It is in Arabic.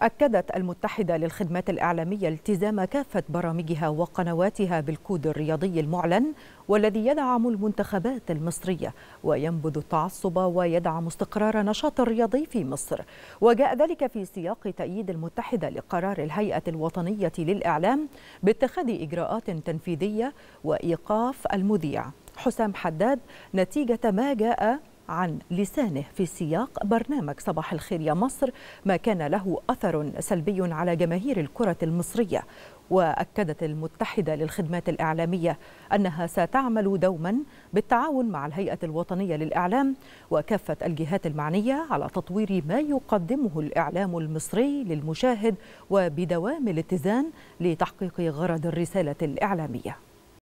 أكدت المتحدة للخدمات الإعلامية التزام كافة برامجها وقنواتها بالكود الرياضي المعلن والذي يدعم المنتخبات المصرية وينبذ التعصب ويدعم استقرار نشاط الرياضي في مصر وجاء ذلك في سياق تأييد المتحدة لقرار الهيئة الوطنية للإعلام باتخاذ إجراءات تنفيذية وإيقاف المذيع حسام حداد نتيجة ما جاء عن لسانه في سياق برنامج صباح الخير يا مصر ما كان له أثر سلبي على جماهير الكرة المصرية وأكدت المتحدة للخدمات الإعلامية أنها ستعمل دوما بالتعاون مع الهيئة الوطنية للإعلام وكافة الجهات المعنية على تطوير ما يقدمه الإعلام المصري للمشاهد وبدوام الاتزان لتحقيق غرض الرسالة الإعلامية